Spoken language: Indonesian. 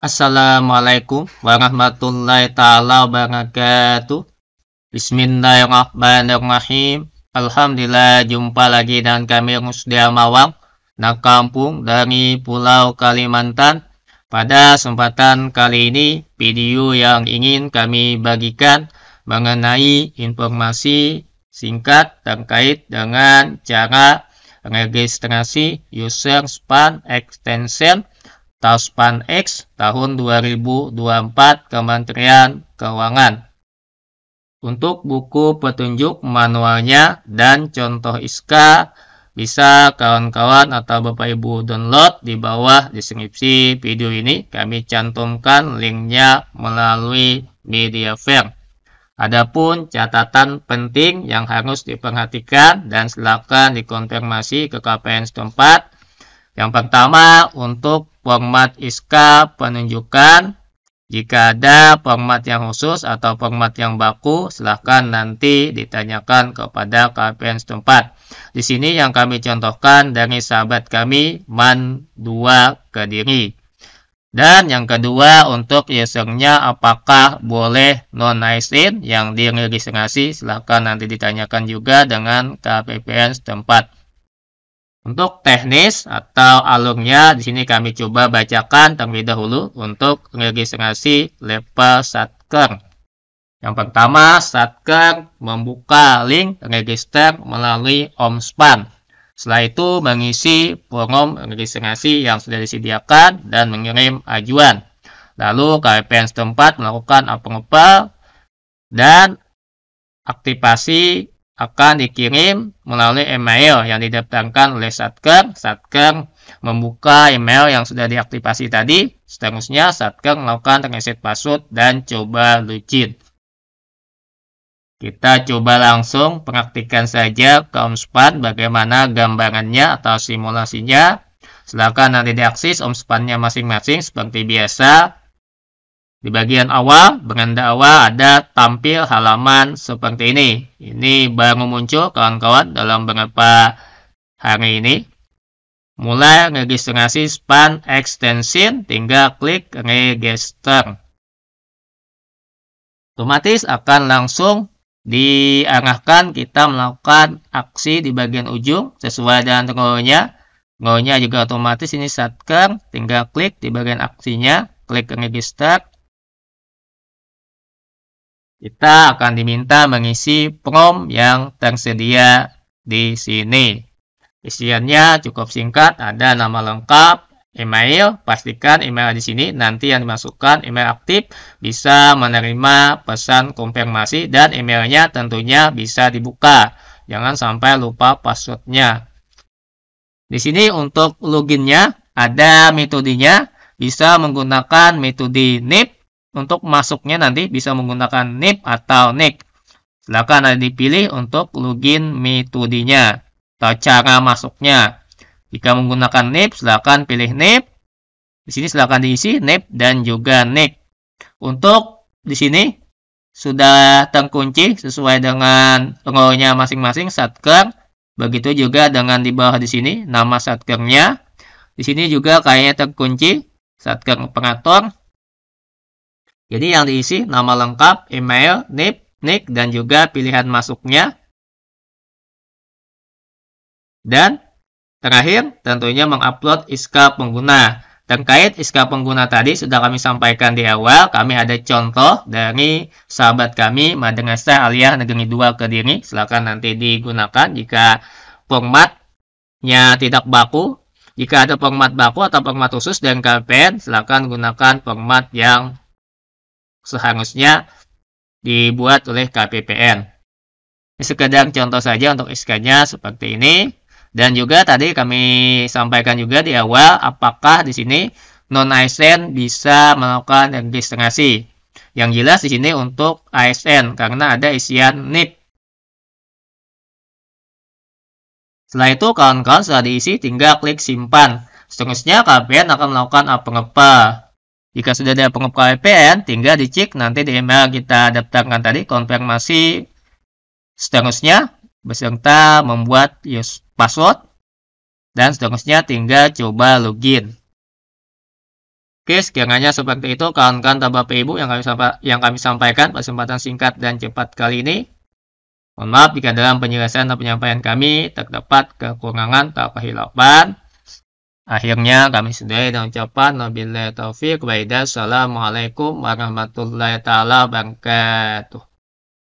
Assalamualaikum warahmatullahi taala wabarakatuh. Bismillahirrahmanirrahim. Alhamdulillah jumpa lagi dengan kami Rusdia Mawang nak kampung dari Pulau Kalimantan. Pada kesempatan kali ini, video yang ingin kami bagikan mengenai informasi singkat terkait dengan cara registrasi user span extension Taspan X tahun 2024 Kementerian Keuangan. Untuk buku petunjuk manualnya dan contoh ISKA bisa kawan-kawan atau Bapak Ibu download di bawah deskripsi video ini. Kami cantumkan linknya melalui media fair. Adapun catatan penting yang harus diperhatikan dan silakan dikonfirmasi ke KPN setempat. Yang pertama, untuk format ISKA penunjukan. Jika ada format yang khusus atau format yang baku, silahkan nanti ditanyakan kepada KPN setempat. Di sini yang kami contohkan dari sahabat kami, MAN2 Kediri. Dan yang kedua untuk usernya apakah boleh non ISIN yang diregistrasi silahkan nanti ditanyakan juga dengan KPPN setempat. Untuk teknis atau alurnya, di sini kami coba bacakan terlebih dahulu untuk registrasi level satker. Yang pertama, satker membuka link register melalui OmSpan. Setelah itu, mengisi form registrasi yang sudah disediakan dan mengirim ajuan. Lalu, KPN setempat melakukan approval dan aktivasi akan dikirim melalui email yang didaftarkan oleh Satker. Satker membuka email yang sudah diaktifasi tadi. Seterusnya, Satker melakukan reset password dan coba login. Kita coba langsung praktikan saja Comspan bagaimana gambarannya atau simulasinya. Silakan nanti diakses Omspannya masing-masing seperti biasa. Di bagian awal, dengan awal ada tampil halaman seperti ini. Ini baru muncul kawan-kawan dalam beberapa hari ini. Mulai registrasi span extension, tinggal klik register. Otomatis akan langsung diarahkan kita melakukan aksi di bagian ujung sesuai dengan tengoknya. Tengoknya juga otomatis ini satker, tinggal klik di bagian aksinya, klik register kita akan diminta mengisi prom yang tersedia di sini. Isiannya cukup singkat, ada nama lengkap, email, pastikan email di sini nanti yang dimasukkan email aktif bisa menerima pesan konfirmasi dan emailnya tentunya bisa dibuka. Jangan sampai lupa passwordnya. Di sini untuk loginnya ada metodenya, bisa menggunakan metode NIP untuk masuknya nanti bisa menggunakan NIP atau NIC. Silakan Anda dipilih untuk login metodenya atau cara masuknya. Jika menggunakan NIP, silakan pilih NIP. Di sini silakan diisi NIP dan juga NIC. Untuk di sini sudah terkunci sesuai dengan role-nya masing-masing satker. Begitu juga dengan di bawah di sini nama satkernya. Di sini juga kayaknya terkunci satker pengatur jadi yang diisi nama lengkap, email, NIP, nick, dan juga pilihan masuknya. Dan terakhir, tentunya mengupload ISK pengguna. Terkait ISK pengguna tadi sudah kami sampaikan di awal, kami ada contoh dari sahabat kami Madrasah Aliyah Negeri 2 Kediri. Silakan nanti digunakan jika formatnya tidak baku. Jika ada format baku atau format khusus dan KPN, silakan gunakan format yang seharusnya dibuat oleh KPPN. Ini sekedar contoh saja untuk SK-nya seperti ini. Dan juga tadi kami sampaikan juga di awal, apakah di sini non-ASN bisa melakukan registrasi. Yang jelas di sini untuk ASN, karena ada isian NIP. Setelah itu, kawan-kawan setelah diisi, tinggal klik simpan. Seterusnya, KPN akan melakukan apa-apa. Jika sudah ada pengelola VPN, tinggal dicek nanti di email kita daftarkan tadi konfirmasi seterusnya beserta membuat use password dan seterusnya tinggal coba login. Oke, sekiranya seperti itu kawan-kawan Bapak Ibu yang kami, yang kami sampaikan kesempatan singkat dan cepat kali ini. Mohon maaf jika dalam penjelasan dan penyampaian kami terdapat kekurangan atau kehilapan. Akhirnya kami sudahi dengan ucapan Wabillahi taufiq wa Assalamualaikum warahmatullahi taala wabarakatuh.